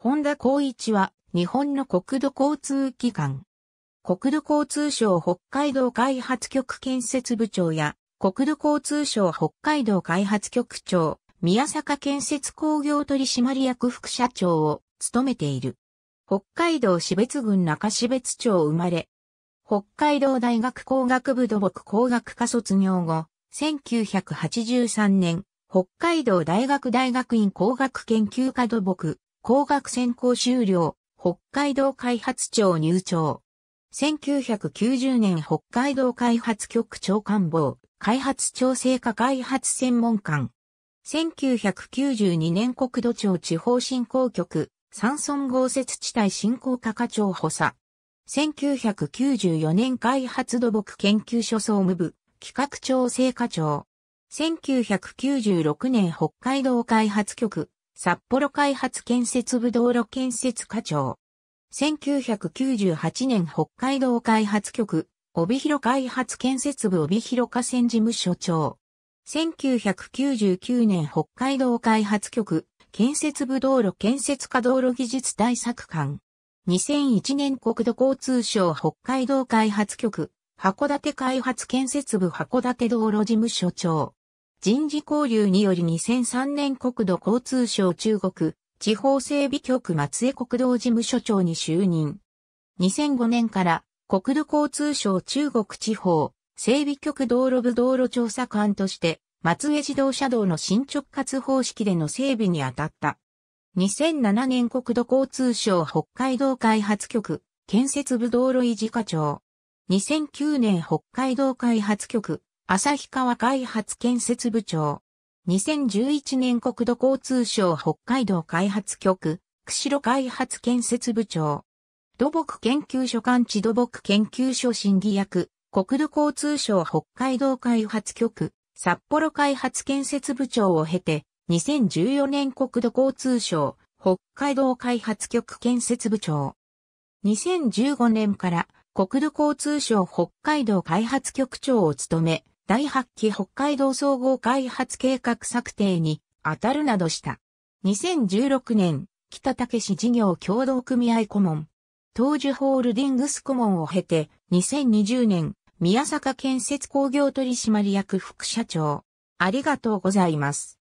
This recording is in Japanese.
本田光一は日本の国土交通機関。国土交通省北海道開発局建設部長や国土交通省北海道開発局長、宮坂建設工業取締役副社長を務めている。北海道市別郡中市別町生まれ。北海道大学工学部土木工学科卒業後、1983年、北海道大学大学院工学研究科土木工学専攻修了、北海道開発庁入庁。1990年北海道開発局長官房、開発調整課開発専門官。1992年国土庁地方振興局、山村豪雪地帯振興課課長補佐。1994年開発土木研究所総務部、企画調整課長。1996年北海道開発局、札幌開発建設部道路建設課長。1998年北海道開発局、帯広開発建設部帯広河川事務所長。1999年北海道開発局、建設部道路建設課道路技術対策官。2001年国土交通省北海道開発局、函館開発建設部函館道路事務所長。人事交流により2003年国土交通省中国地方整備局松江国道事務所長に就任。2005年から国土交通省中国地方整備局道路部道路調査官として松江自動車道の進捗活方式での整備に当たった。2007年国土交通省北海道開発局建設部道路維持課長。2009年北海道開発局旭川開発建設部長。2011年国土交通省北海道開発局、釧路開発建設部長。土木研究所幹地土木研究所審議役、国土交通省北海道開発局、札幌開発建設部長を経て、2014年国土交通省北海道開発局建設部長。2015年から国土交通省北海道開発局長を務め、第8期北海道総合開発計画策定に当たるなどした。2016年、北竹市事業共同組合顧問、東樹ホールディングス顧問を経て、2020年、宮坂建設工業取締役副社長。ありがとうございます。